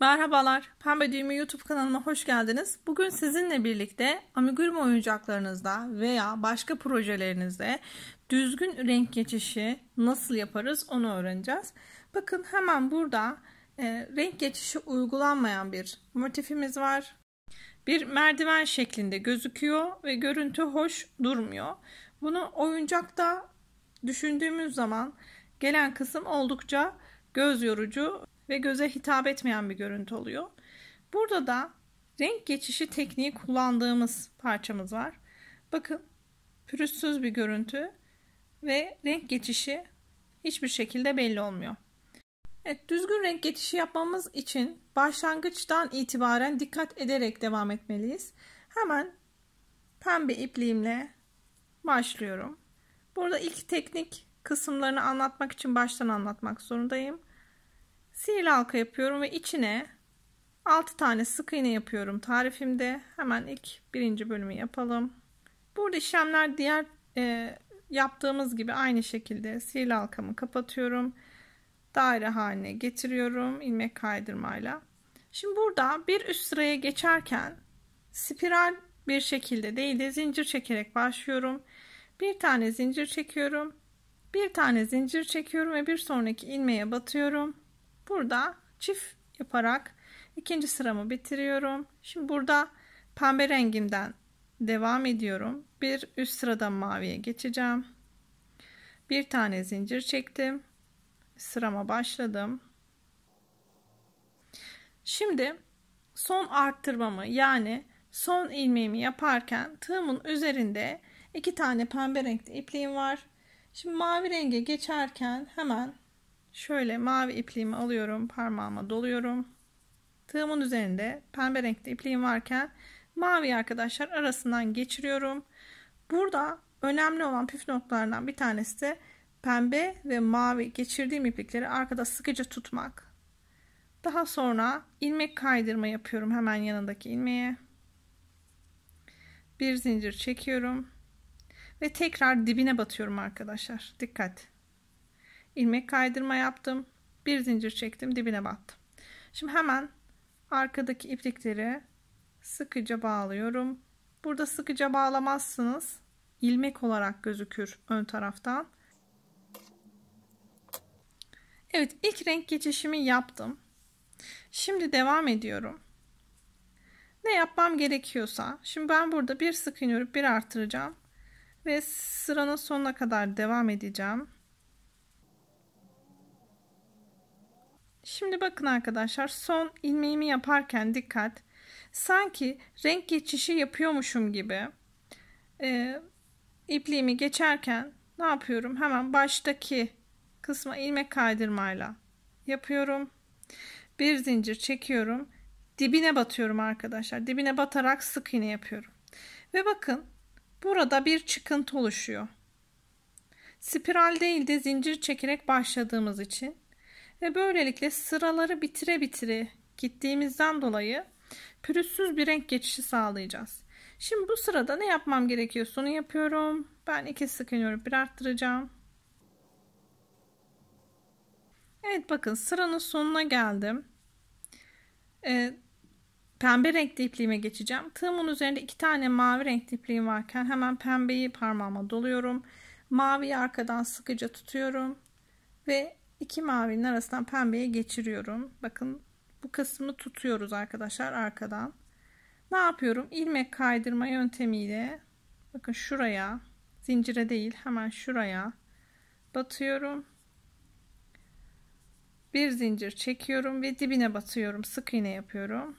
Merhabalar, Pembe Düğümü YouTube kanalıma hoş geldiniz. Bugün sizinle birlikte amigurumi oyuncaklarınızda veya başka projelerinizde düzgün renk geçişi nasıl yaparız onu öğreneceğiz. Bakın hemen burada e, renk geçişi uygulanmayan bir motifimiz var. Bir merdiven şeklinde gözüküyor ve görüntü hoş durmuyor. Bunu oyuncakta düşündüğümüz zaman gelen kısım oldukça göz yorucu ve göze hitap etmeyen bir görüntü oluyor. Burada da renk geçişi tekniği kullandığımız parçamız var. Bakın pürüzsüz bir görüntü ve renk geçişi hiçbir şekilde belli olmuyor. Evet, düzgün renk geçişi yapmamız için başlangıçtan itibaren dikkat ederek devam etmeliyiz. Hemen pembe ipliğimle başlıyorum. Burada ilk teknik kısımlarını anlatmak için baştan anlatmak zorundayım. Sihirli halka yapıyorum ve içine 6 tane sık iğne yapıyorum tarifimde. Hemen ilk birinci bölümü yapalım. Burada işlemler diğer e, yaptığımız gibi aynı şekilde sihirli halkamı kapatıyorum. Daire haline getiriyorum ilmek kaydırmayla. Şimdi burada bir üst sıraya geçerken spiral bir şekilde değil de zincir çekerek başlıyorum. Bir tane zincir çekiyorum. Bir tane zincir çekiyorum ve bir sonraki ilmeğe batıyorum. Burada çift yaparak ikinci sıramı bitiriyorum. Şimdi burada pembe rengimden devam ediyorum. Bir üst sırada maviye geçeceğim. Bir tane zincir çektim. Sırama başladım. Şimdi son arttırmamı yani son ilmeğimi yaparken tığımın üzerinde iki tane pembe renkli ipliğim var. Şimdi mavi renge geçerken hemen Şöyle mavi ipliğimi alıyorum. Parmağıma doluyorum. Tığımın üzerinde pembe renkli ipliğim varken mavi arkadaşlar arasından geçiriyorum. Burada önemli olan püf noktalarından bir tanesi de pembe ve mavi geçirdiğim iplikleri arkada sıkıca tutmak. Daha sonra ilmek kaydırma yapıyorum hemen yanındaki ilmeğe. Bir zincir çekiyorum ve tekrar dibine batıyorum arkadaşlar. Dikkat ilmek kaydırma yaptım. Bir zincir çektim dibine battım. Şimdi hemen arkadaki iplikleri sıkıca bağlıyorum. Burada sıkıca bağlamazsınız. ilmek olarak gözükür ön taraftan. Evet ilk renk geçişimi yaptım. Şimdi devam ediyorum. Ne yapmam gerekiyorsa. Şimdi ben burada bir sık örüp bir artıracağım. Ve sıranın sonuna kadar devam edeceğim. Şimdi bakın arkadaşlar son ilmeğimi yaparken dikkat. Sanki renk geçişi yapıyormuşum gibi e, ipliğimi geçerken ne yapıyorum? Hemen baştaki kısma ilmek kaydırmayla yapıyorum. Bir zincir çekiyorum. Dibine batıyorum arkadaşlar. Dibine batarak sık iğne yapıyorum. Ve bakın burada bir çıkıntı oluşuyor. Spiral değil de zincir çekerek başladığımız için ve böylelikle sıraları bitire bitire gittiğimizden dolayı pürüzsüz bir renk geçişi sağlayacağız. Şimdi bu sırada ne yapmam gerekiyor? Sonu yapıyorum. Ben iki sıkınıyorum bir arttıracağım. Evet bakın sıranın sonuna geldim. Ee, pembe renkli ipliğime geçeceğim. Tığımın üzerinde iki tane mavi renkli ipliğim varken hemen pembeyi parmağıma doluyorum. Maviyi arkadan sıkıca tutuyorum. Ve iki mavinin arasından pembeye geçiriyorum. Bakın bu kısmı tutuyoruz arkadaşlar arkadan. Ne yapıyorum? İlmek kaydırma yöntemiyle bakın şuraya zincire değil hemen şuraya batıyorum. Bir zincir çekiyorum ve dibine batıyorum. Sık iğne yapıyorum.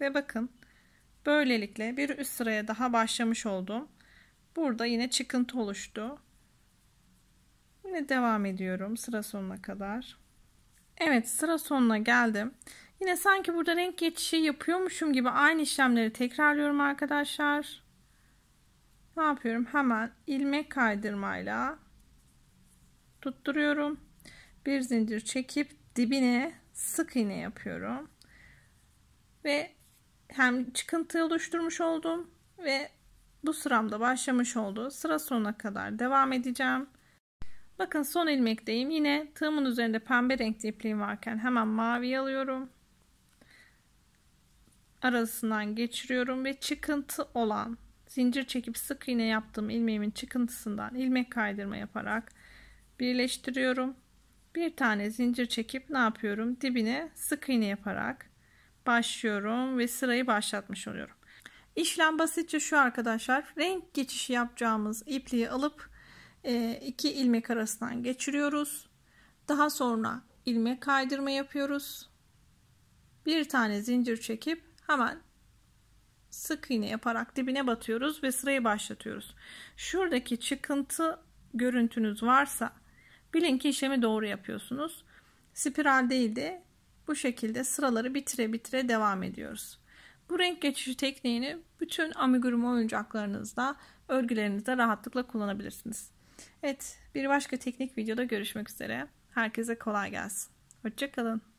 Ve bakın böylelikle bir üst sıraya daha başlamış oldum. Burada yine çıkıntı oluştu. Yine devam ediyorum sıra sonuna kadar. Evet sıra sonuna geldim. Yine sanki burada renk geçişi yapıyormuşum gibi aynı işlemleri tekrarlıyorum arkadaşlar. Ne yapıyorum? Hemen ilmek kaydırmayla tutturuyorum. Bir zincir çekip dibine sık iğne yapıyorum. Ve hem çıkıntı oluşturmuş oldum ve bu sıramda başlamış oldu. Sıra sonuna kadar devam edeceğim. Bakın son ilmekteyim. Yine tığımın üzerinde pembe renkli ipliğim varken hemen mavi alıyorum. Arasından geçiriyorum ve çıkıntı olan zincir çekip sık iğne yaptığım ilmeğimin çıkıntısından ilmek kaydırma yaparak birleştiriyorum. Bir tane zincir çekip ne yapıyorum? Dibine sık iğne yaparak başlıyorum ve sırayı başlatmış oluyorum. İşlem basitçe şu arkadaşlar. Renk geçişi yapacağımız ipliği alıp ee, iki ilmek arasından geçiriyoruz. Daha sonra ilmek kaydırma yapıyoruz. Bir tane zincir çekip hemen sık iğne yaparak dibine batıyoruz ve sırayı başlatıyoruz. Şuradaki çıkıntı görüntünüz varsa bilin ki işlemi doğru yapıyorsunuz. Spiral değil de bu şekilde sıraları bitire bitire devam ediyoruz. Bu renk geçişi tekniğini bütün amigurumi oyuncaklarınızda, örgülerinizde rahatlıkla kullanabilirsiniz. Evet bir başka teknik videoda görüşmek üzere. Herkese kolay gelsin. Hoşçakalın.